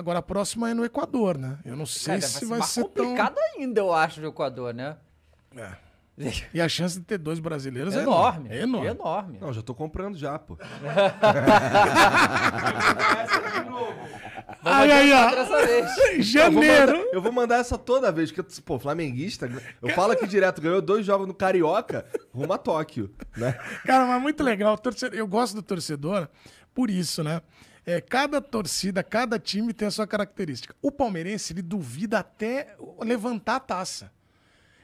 Agora a próxima é no Equador, né? Eu não sei Cara, se vai ser, mais ser complicado ainda, eu acho, do Equador, né? É. E a chance de ter dois brasileiros é, é enorme. É enorme. É enorme. Não, já tô comprando já, pô. Aí ai, ai. Janeiro. Eu vou, mandar, eu vou, mandar, essa toda vez, que pô, flamenguista, eu falo aqui direto, ganhou dois jogos no Carioca, rumo a Tóquio, né? Cara, mas é muito legal. Eu gosto do torcedor, por isso, né? É, cada torcida, cada time tem a sua característica. O palmeirense, ele duvida até levantar a taça.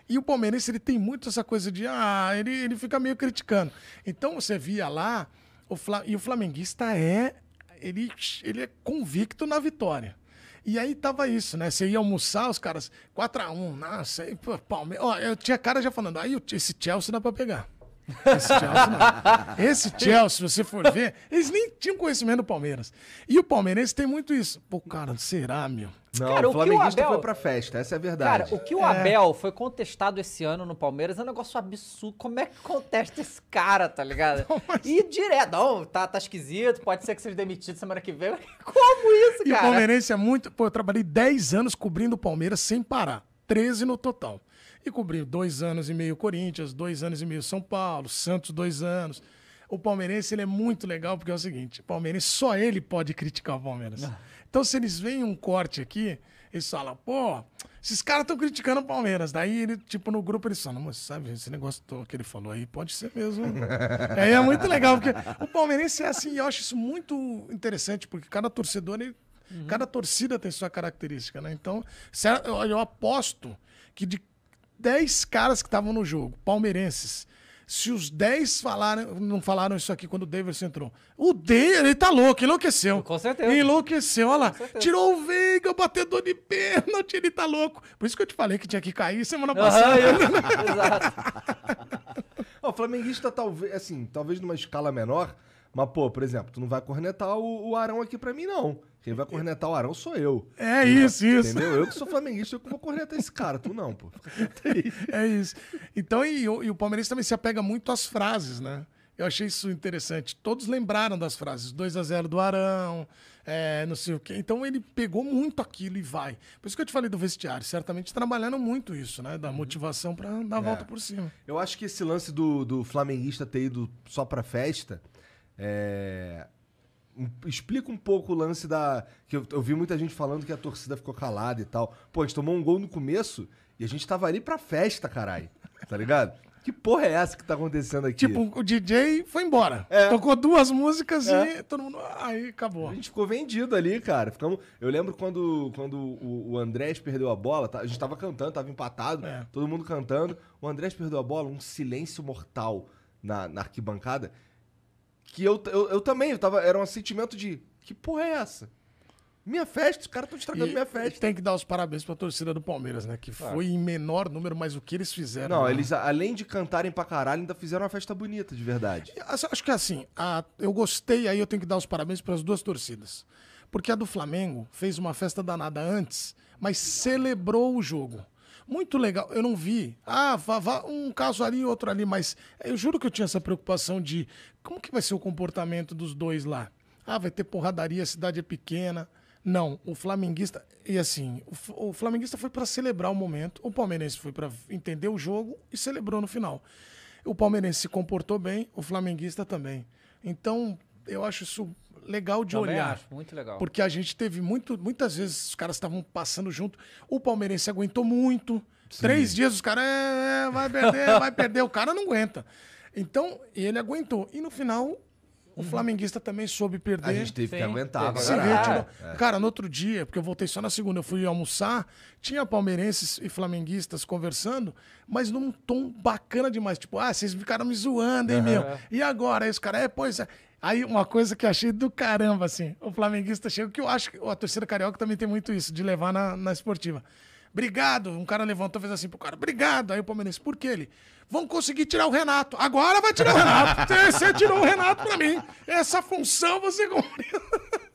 E o palmeirense, ele tem muito essa coisa de, ah, ele, ele fica meio criticando. Então, você via lá, o e o flamenguista é, ele, ele é convicto na vitória. E aí tava isso, né? Você ia almoçar, os caras, 4x1, nossa, aí, pô, Palmeiras. Ó, eu tinha cara já falando, aí esse Chelsea dá pra pegar. Esse Chelsea não. Esse Chelsea, se você for ver, eles nem tinham conhecimento do Palmeiras. E o palmeirense tem muito isso. Pô, cara, será, meu? Não, cara, o flamenguista Abel... foi pra festa, essa é a verdade. Cara, o que o é. Abel foi contestado esse ano no Palmeiras é um negócio absurdo. Como é que contesta esse cara, tá ligado? Não, mas... Assim? E direto, não, tá, tá esquisito, pode ser que seja demitido semana que vem. Como isso, cara? E o palmeirense é muito... Pô, eu trabalhei 10 anos cobrindo o Palmeiras sem parar. 13 no total. E cobriu dois anos e meio Corinthians, dois anos e meio São Paulo, Santos, dois anos. O palmeirense ele é muito legal porque é o seguinte: o palmeirense só ele pode criticar o Palmeiras. Ah. Então, se eles veem um corte aqui, eles falam, pô, esses caras estão criticando o Palmeiras. Daí ele, tipo, no grupo, ele falam, mas sabe, esse negócio que ele falou aí pode ser mesmo. aí é muito legal, porque o palmeirense é assim, e eu acho isso muito interessante, porque cada torcedor ele Uhum. Cada torcida tem sua característica, né? Então, eu aposto que de 10 caras que estavam no jogo, palmeirenses, se os 10 falaram, não falaram isso aqui quando o Davis entrou. O Davis, ele tá louco, enlouqueceu. Com certeza. Enlouqueceu, olha lá. Tirou o Veiga, batedor de pênalti, ele tá louco. Por isso que eu te falei que tinha que cair semana uhum, passada. Eu... Exato. o flamenguista, talvez, assim, talvez numa escala menor, mas, pô, por exemplo, tu não vai cornetar o, o Arão aqui pra mim, não. Quem vai cornetar o Arão sou eu. É né? isso, isso. Entendeu? Eu que sou flamenguista, eu que vou cornetar esse cara. Tu não, pô. É isso. Então, e, e o Palmeiras também se apega muito às frases, né? Eu achei isso interessante. Todos lembraram das frases 2 a 0 do Arão, é, não sei o quê. Então ele pegou muito aquilo e vai. Por isso que eu te falei do vestiário. Certamente trabalhando muito isso, né? Da uhum. motivação para dar a é. volta por cima. Eu acho que esse lance do, do flamenguista ter ido só pra festa é... Explica um pouco o lance da. que eu, eu, vi muita gente falando que a torcida ficou calada e tal. Pô, a gente tomou um gol no começo e a gente tava ali pra festa, caralho. Tá ligado? Que porra é essa que tá acontecendo aqui? Tipo, o DJ foi embora. É. Tocou duas músicas é. e todo mundo. Aí acabou. A gente ficou vendido ali, cara. Ficamos... Eu lembro quando, quando o, o Andrés perdeu a bola, tá, a gente tava cantando, tava empatado, é. todo mundo cantando. O Andrés perdeu a bola, um silêncio mortal na, na arquibancada que eu, eu, eu também, eu tava, era um sentimento de, que porra é essa? Minha festa, os caras estão estragando e minha festa. Tem que dar os parabéns pra torcida do Palmeiras, né? Que claro. foi em menor número, mas o que eles fizeram. Não, né? eles, além de cantarem pra caralho, ainda fizeram uma festa bonita, de verdade. E, assim, acho que é assim, a, eu gostei, aí eu tenho que dar os parabéns para as duas torcidas. Porque a do Flamengo fez uma festa danada antes, mas celebrou o jogo. Muito legal. Eu não vi. Ah, vá, vá, um caso ali, outro ali, mas eu juro que eu tinha essa preocupação de como que vai ser o comportamento dos dois lá. Ah, vai ter porradaria, a cidade é pequena. Não, o flamenguista. E assim, o, o flamenguista foi para celebrar o momento, o palmeirense foi para entender o jogo e celebrou no final. O palmeirense se comportou bem, o flamenguista também. Então, eu acho isso legal de Também olhar. Acho, muito legal. Porque a gente teve muito, muitas vezes os caras estavam passando junto. O palmeirense aguentou muito. Sim. Três dias os caras é, é vai perder, vai perder. O cara não aguenta. Então, ele aguentou. E no final, o uhum. flamenguista também soube perder. A gente teve Sim. que aguentar. Teve. Sim, cara. É. cara, no outro dia, porque eu voltei só na segunda, eu fui almoçar, tinha palmeirenses e flamenguistas conversando, mas num tom bacana demais. Tipo, ah, vocês ficaram me zoando, hein, uhum. meu? E agora? Aí os caras, é, pois é. Aí uma coisa que eu achei do caramba, assim, o flamenguista chega, que eu acho que a torcida carioca também tem muito isso, de levar na, na esportiva. Obrigado, um cara levantou e fez assim pro cara, obrigado. Aí o palmeirense, por que ele? Vão conseguir tirar o Renato. Agora vai tirar o Renato. Você tirou o Renato pra mim. Essa função você cumpriu.